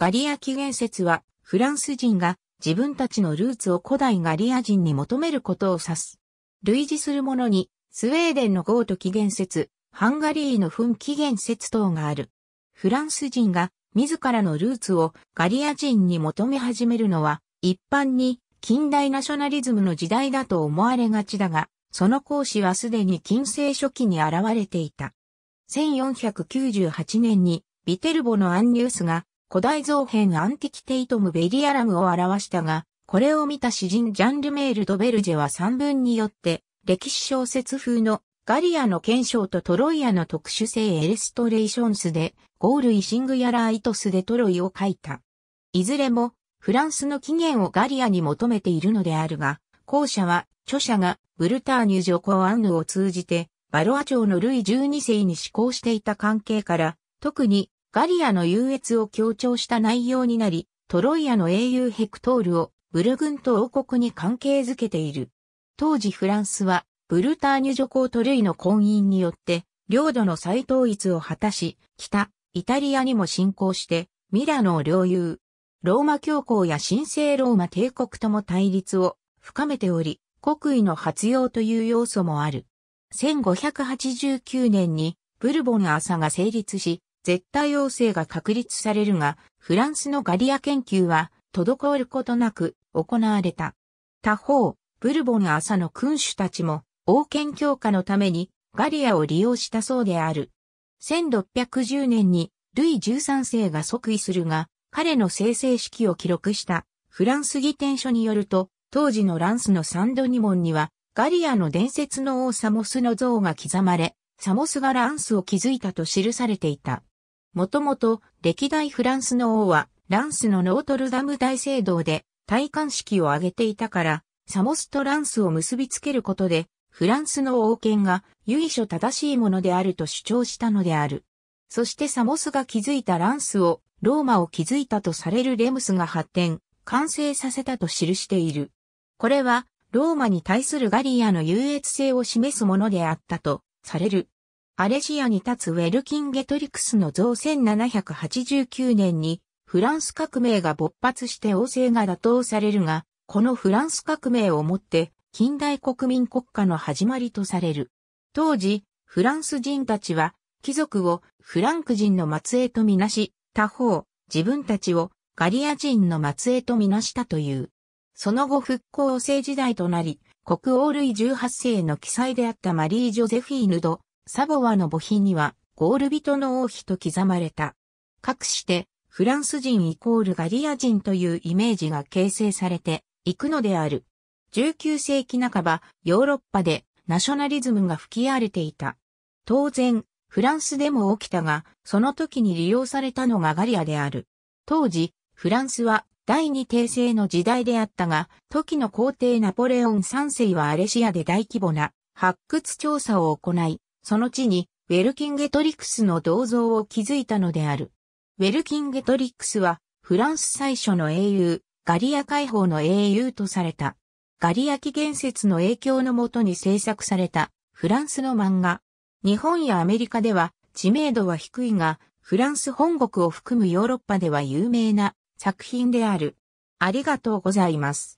ガリア起源説は、フランス人が自分たちのルーツを古代ガリア人に求めることを指す。類似するものに、スウェーデンのゴート起源説、ハンガリーのフン起源説等がある。フランス人が自らのルーツをガリア人に求め始めるのは、一般に近代ナショナリズムの時代だと思われがちだが、その講師はすでに近世初期に現れていた。1498年にビテルボのアンニュースが古代造編アンティキテイトムベリアラムを表したが、これを見た詩人ジャンルメール・ドベルジェは三文によって、歴史小説風のガリアの検章とトロイアの特殊性エレストレーションスで、ゴールイシングやライトスでトロイを書いた。いずれも、フランスの起源をガリアに求めているのであるが、後者は、著者がブルターニュジョコアンヌを通じて、バロア朝のルイ12世に施行していた関係から、特にガリアの優越を強調した内容になり、トロイアの英雄ヘクトールをブルグンと王国に関係づけている。当時フランスは、ブルターニュ女皇トルイの婚姻によって、領土の再統一を果たし、北、イタリアにも侵攻して、ミラノを領有。ローマ教皇や神聖ローマ帝国とも対立を深めており、国威の発揚という要素もある。1589年にブルボン朝が成立し、絶対王政が確立されるが、フランスのガリア研究は、滞ることなく行われた。他方、ブルボン朝の君主たちも、王権強化のためにガリアを利用したそうである。1610年にルイ13世が即位するが、彼の生成式を記録したフランス議典書によると、当時のランスのサンドニモンには、ガリアの伝説の王サモスの像が刻まれ、サモスがランスを築いたと記されていた。もともと歴代フランスの王はランスのノートルダム大聖堂で戴冠式を挙げていたから、サモスとランスを結びつけることで、フランスの王権が由緒正しいものであると主張したのである。そしてサモスが築いたランスを、ローマを築いたとされるレムスが発展、完成させたと記している。これは、ローマに対するガリアの優越性を示すものであったと、される。アレジアに立つウェルキン・ゲトリクスの像1789年にフランス革命が勃発して王政が打倒されるが、このフランス革命をもって近代国民国家の始まりとされる。当時、フランス人たちは貴族をフランク人の末裔とみなし、他方、自分たちをガリア人の末裔とみなしたという。その後復興王政時代となり、国王類18世の記載であったマリー・ジョゼフィーヌド・サボワの墓碑には、ゴール人の王妃と刻まれた。かくして、フランス人イコールガリア人というイメージが形成されていくのである。19世紀半ば、ヨーロッパでナショナリズムが吹き荒れていた。当然、フランスでも起きたが、その時に利用されたのがガリアである。当時、フランスは第二帝政の時代であったが、時の皇帝ナポレオン3世はアレシアで大規模な発掘調査を行い、その地にウェルキンゲトリクスの銅像を築いたのである。ウェルキンゲトリクスはフランス最初の英雄、ガリア解放の英雄とされた。ガリア紀元説の影響のもとに制作されたフランスの漫画。日本やアメリカでは知名度は低いが、フランス本国を含むヨーロッパでは有名な作品である。ありがとうございます。